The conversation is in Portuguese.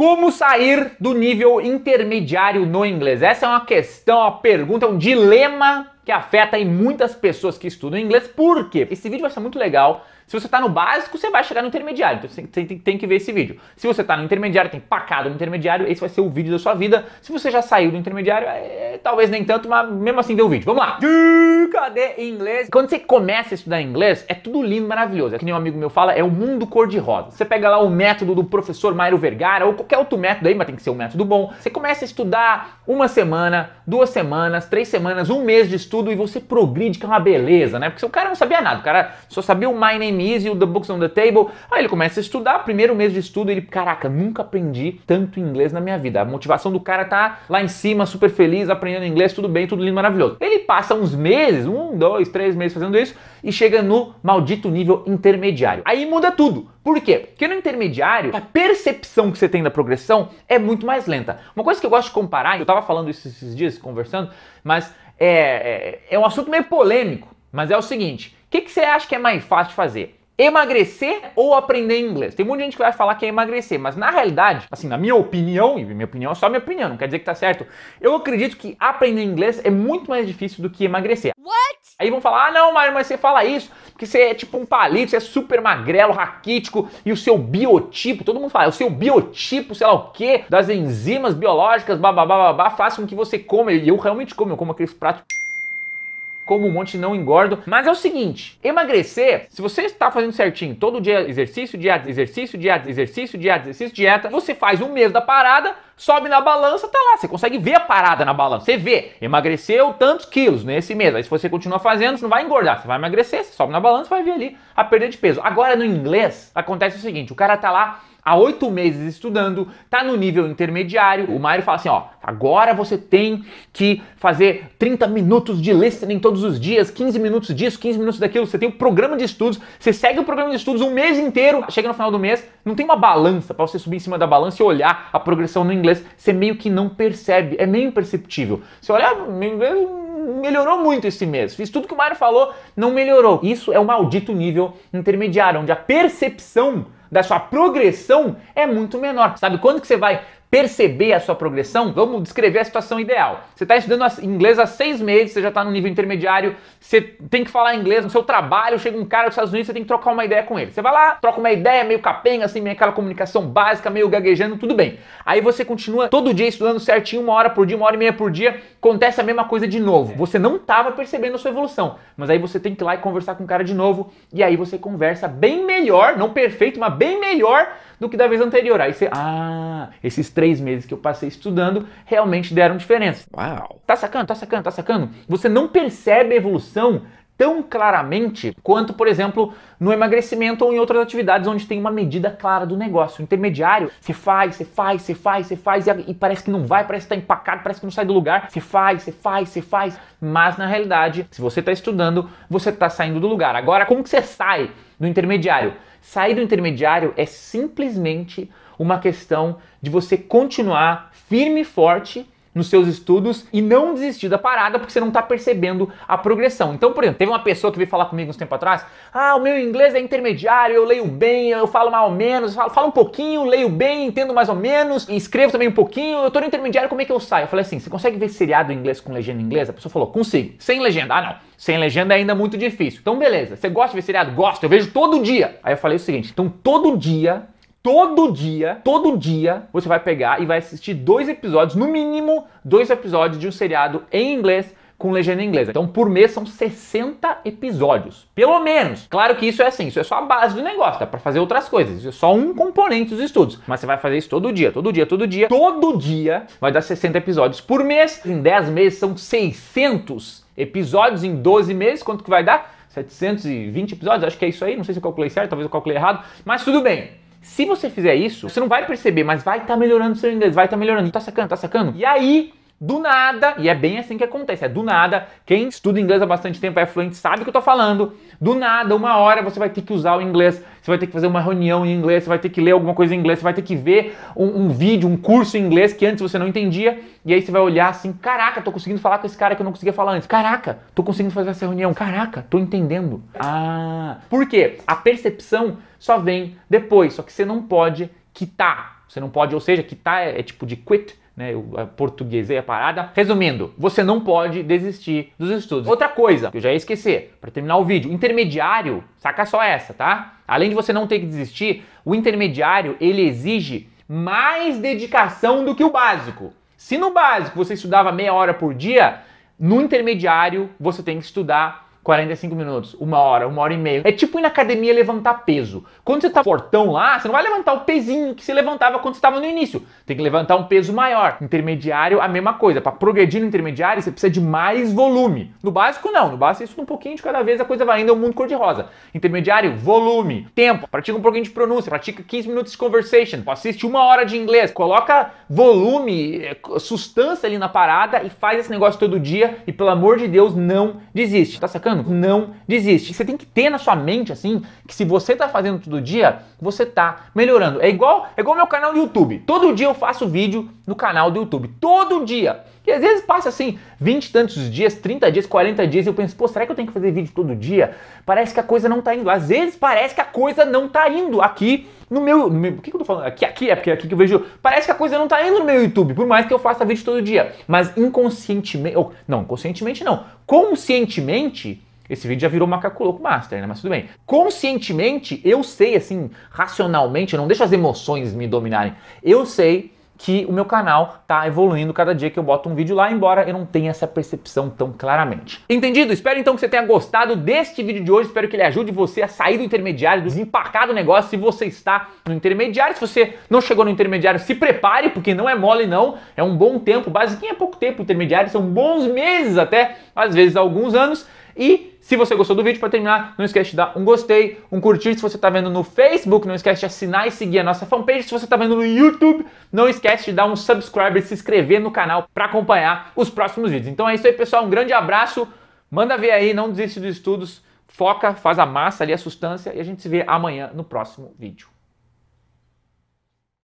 Como sair do nível intermediário no inglês? Essa é uma questão, uma pergunta, é um dilema que afeta em muitas pessoas que estudam inglês. Por quê? Esse vídeo vai ser muito legal se você está no básico, você vai chegar no intermediário. Então você tem, tem, que ver esse vídeo. Se você está no intermediário, tem pacado no intermediário, esse vai ser o vídeo da sua vida. Se você já saiu do intermediário, é, é talvez nem tanto, mas mesmo assim vê o vídeo. Vamos lá! Cadê inglês. Quando você começa a estudar inglês, é tudo lindo, maravilhoso. É que nem um amigo meu fala, é o mundo cor-de-rosa. Você pega lá o método do professor Mairo Vergara ou qualquer outro método aí, mas tem que ser um método bom. Você começa a estudar uma semana, duas semanas, três semanas, um mês de estudo e você progride, que é uma beleza, né? Porque o cara não sabia nada, o cara só sabia o My Name Easy, o The Books on the Table. Aí ele começa a estudar, primeiro mês de estudo, ele, caraca, nunca aprendi tanto inglês na minha vida. A motivação do cara tá lá em cima, super feliz, aprendendo inglês, tudo bem, tudo lindo, maravilhoso. Ele passa uns meses, um, dois, três meses fazendo isso e chega no maldito nível intermediário. Aí muda tudo. Por quê? Porque no intermediário, a percepção que você tem da progressão é muito mais lenta. Uma coisa que eu gosto de comparar, eu tava falando isso esses dias, conversando, mas é, é, é um assunto meio polêmico, mas é o seguinte: o que, que você acha que é mais fácil de fazer? emagrecer ou aprender inglês. Tem muita gente que vai falar que é emagrecer, mas na realidade, assim, na minha opinião, e minha opinião é só minha opinião, não quer dizer que tá certo, eu acredito que aprender inglês é muito mais difícil do que emagrecer. What? Aí vão falar, ah não, Mário, mas você fala isso porque você é tipo um palito, você é super magrelo, raquítico, e o seu biotipo, todo mundo fala, o seu biotipo, sei lá o quê, das enzimas biológicas, babá, babá, faça com que você coma, e eu realmente como, eu como aqueles pratos como um monte não engordo. Mas é o seguinte, emagrecer, se você está fazendo certinho, todo dia exercício, dieta, exercício, dieta, exercício, dieta, exercício, dieta, você faz um mês da parada, sobe na balança, tá lá, você consegue ver a parada na balança, você vê, emagreceu tantos quilos nesse mês, aí se você continua fazendo, você não vai engordar, você vai emagrecer, você sobe na balança, vai ver ali a perda de peso. Agora no inglês, acontece o seguinte, o cara tá lá há oito meses estudando, tá no nível intermediário. O Mário fala assim: ó, agora você tem que fazer 30 minutos de listening todos os dias, 15 minutos disso, 15 minutos daquilo. Você tem um programa de estudos, você segue o programa de estudos um mês inteiro, chega no final do mês, não tem uma balança para você subir em cima da balança e olhar a progressão no inglês. Você meio que não percebe, é meio imperceptível. Você olha, ah, meu inglês melhorou muito esse mês. Fiz tudo que o Mário falou, não melhorou. Isso é o maldito nível intermediário, onde a percepção da sua progressão é muito menor. Sabe quando que você vai perceber a sua progressão, vamos descrever a situação ideal. Você está estudando inglês há seis meses, você já está no nível intermediário, você tem que falar inglês no seu trabalho, chega um cara dos Estados Unidos, você tem que trocar uma ideia com ele. Você vai lá, troca uma ideia meio capenga, assim, meio aquela comunicação básica, meio gaguejando, tudo bem. Aí você continua todo dia estudando certinho, uma hora por dia, uma hora e meia por dia, acontece a mesma coisa de novo. Você não estava percebendo a sua evolução, mas aí você tem que ir lá e conversar com o cara de novo, e aí você conversa bem melhor, não perfeito, mas bem melhor do que da vez anterior. Aí você, ah, esses três meses que eu passei estudando realmente deram diferença. Uau! Tá sacando, tá sacando, tá sacando? Você não percebe a evolução tão claramente quanto, por exemplo, no emagrecimento ou em outras atividades onde tem uma medida clara do negócio. O intermediário, você faz, você faz, você faz, você faz e, parece que não vai, parece que está empacado, parece que não sai do lugar. Você faz, você faz, você faz, mas na realidade, se você está estudando, você está saindo do lugar. Agora, como que você sai do intermediário? Sair do intermediário é simplesmente uma questão de você continuar firme e forte nos seus estudos e não desistir da parada porque você não está percebendo a progressão. Então, por exemplo, teve uma pessoa que veio falar comigo uns tempo atrás: ah, o meu inglês é intermediário, eu leio bem, eu falo mais ou menos, falo, falo um pouquinho, leio bem, entendo mais ou menos, escrevo também um pouquinho, eu tô no intermediário, como é que eu saio? Eu falei assim: você consegue ver seriado em inglês com legenda em inglês? A pessoa falou: consigo. Sem legenda. Ah, não. Sem legenda é ainda muito difícil. Então, beleza. Você gosta de ver seriado? Gosto, eu vejo todo dia. Aí eu falei o seguinte: então todo dia Todo dia, todo dia, você vai pegar e vai assistir dois episódios, no mínimo dois episódios de um seriado em inglês com legenda inglesa. Então, por mês são 60 episódios, pelo menos. Claro que isso é assim, isso é só a base do negócio, dá para fazer outras coisas, isso é só um componente dos estudos, mas você vai fazer isso todo dia, todo dia, todo dia, todo dia, vai dar 60 episódios por mês. Em 10 meses são 600 episódios em 12 meses, quanto que vai dar? 720 episódios, acho que é isso aí, não sei se eu calculei certo, talvez eu calculei errado, mas tudo bem. Se você fizer isso, você não vai perceber, mas vai estar tá melhorando seu inglês, vai estar tá melhorando. Tá sacando? Tá sacando? E aí, do nada, e é bem assim que acontece, é do nada. Quem estuda inglês há bastante tempo, é fluente, sabe o que eu tô falando. Do nada, uma hora você vai ter que usar o inglês, você vai ter que fazer uma reunião em inglês, você vai ter que ler alguma coisa em inglês, você vai ter que ver um, um vídeo, um curso em inglês que antes você não entendia, e aí você vai olhar assim: caraca, tô conseguindo falar com esse cara que eu não conseguia falar antes. Caraca, tô conseguindo fazer essa reunião. Caraca, tô entendendo. Ah, por quê? A percepção só vem depois, só que você não pode quitar. Você não pode, ou seja, quitar é, é tipo de quit né, eu portuguesei a parada. Resumindo, você não pode desistir dos estudos. Outra coisa que eu já ia esquecer, para terminar o vídeo, intermediário, saca só essa, tá? Além de você não ter que desistir, o intermediário ele exige mais dedicação do que o básico. Se no básico você estudava meia hora por dia, no intermediário você tem que estudar 45 minutos, uma hora, uma hora e meia. É tipo ir na academia levantar peso. Quando você tá fortão lá, você não vai levantar o pezinho que você levantava quando você tava no início. Tem que levantar um peso maior. Intermediário, a mesma coisa. Para progredir no intermediário, você precisa de mais volume. No básico, não. No básico, isso é um pouquinho de cada vez, a coisa vai indo ao é mundo cor-de-rosa. Intermediário, volume, tempo. Pratica um pouquinho de pronúncia, pratica 15 minutos de conversation, assiste uma hora de inglês, coloca volume, eh, sustância ali na parada e faz esse negócio todo dia. E pelo amor de Deus, não desiste. Tá sacando? fazendo, não desiste. Você tem que ter na sua mente, assim, que se você tá fazendo todo dia, você tá melhorando. É igual, é igual meu canal do YouTube. Todo dia eu faço vídeo no canal do YouTube. Todo dia. E às vezes passa assim, 20 e tantos dias, 30 dias, 40 dias, e eu penso, pô, será que eu tenho que fazer vídeo todo dia? Parece que a coisa não tá indo. Às vezes parece que a coisa não tá indo aqui no meu. No meu, o que, que eu tô falando? Aqui, aqui é porque aqui que eu vejo. Parece que a coisa não tá indo no meu YouTube, por mais que eu faça vídeo todo dia. Mas inconscientemente. Ou, não, conscientemente não. Conscientemente esse vídeo já virou macaco louco master, né? Mas tudo bem. Conscientemente, eu sei, assim, racionalmente, eu não deixo as emoções me dominarem. Eu sei que o meu canal tá evoluindo cada dia que eu boto um vídeo lá, embora eu não tenha essa percepção tão claramente. Entendido? Espero então que você tenha gostado deste vídeo de hoje, espero que ele ajude você a sair do intermediário, desempacar do negócio se você está no intermediário. Se você não chegou no intermediário, se prepare, porque não é mole não, é um bom tempo, basicamente é pouco tempo, intermediário são bons meses até, às vezes alguns anos. E se você gostou do vídeo, para terminar, não esquece de dar um gostei, um curtir se você está vendo no Facebook, não esquece de assinar e seguir a nossa fanpage. Se você está vendo no YouTube, não esquece de dar um subscribe e se inscrever no canal para acompanhar os próximos vídeos. Então é isso aí, pessoal. Um grande abraço. Manda ver aí, não desiste dos estudos. Foca, faz a massa ali, a substância. E a gente se vê amanhã no próximo vídeo.